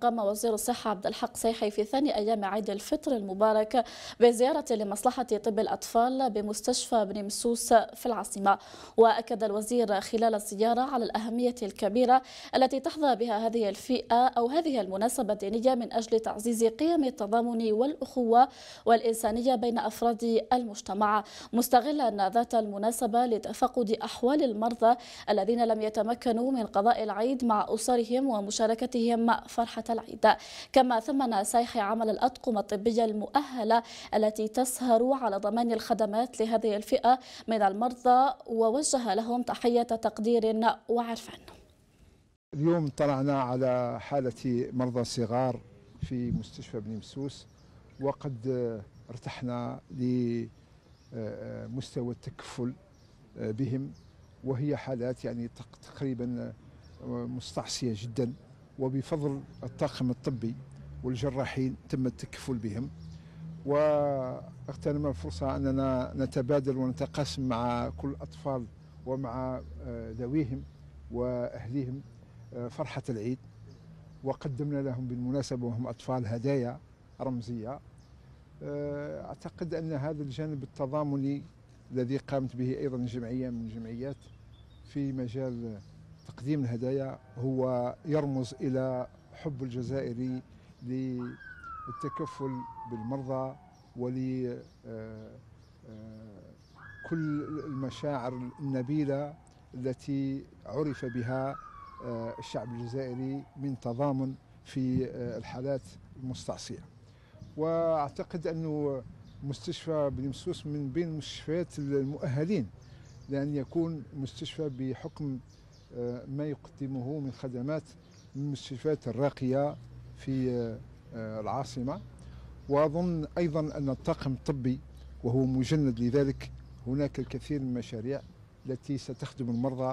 قام وزير الصحة عبد الحق سيحي في ثاني أيام عيد الفطر المبارك بزيارة لمصلحة طب الأطفال بمستشفى بن مسوس في العاصمة وأكد الوزير خلال الزيارة على الأهمية الكبيرة التي تحظى بها هذه الفئة أو هذه المناسبة الدينية من أجل تعزيز قيم التضامن والأخوة والإنسانية بين أفراد المجتمع مستغلا ذات المناسبة لتفقد أحوال المرضى الذين لم يتمكنوا من قضاء العيد مع أسرهم ومشاركتهم فرحة العيد كما ثمن سيح عمل الأطقم الطبية المؤهلة التي تسهر على ضمان الخدمات لهذه الفئة من المرضى ووجه لهم تحية تقدير وعرفان اليوم طلعنا على حالة مرضى صغار في مستشفى بن مسوس وقد ارتحنا لمستوى التكفل بهم وهي حالات يعني تقريبا مستعصيه جدا وبفضل الطاقم الطبي والجراحين تم التكفل بهم واغتنم الفرصة أننا نتبادل ونتقاسم مع كل الأطفال ومع آه، ذويهم وأهليهم آه، فرحة العيد وقدمنا لهم بالمناسبة وهم أطفال هدايا رمزية آه، أعتقد أن هذا الجانب التضامني الذي قامت به أيضا جمعية من الجمعيات في مجال تقديم الهدايا هو يرمز إلى حب الجزائري للتكفل بالمرضى ول آه، آه، كل المشاعر النبيلة التي عرف بها آه، الشعب الجزائري من تضامن في الحالات المستعصية وأعتقد أنه مستشفى بن مسوس من بين المستشفيات المؤهلين لأن يكون مستشفى بحكم آه، ما يقدمه من خدمات المستشفيات الراقية في آه، آه، العاصمة وأظن أيضا أن الطاقم الطبي وهو مجند لذلك هناك الكثير من المشاريع التي ستخدم المرضى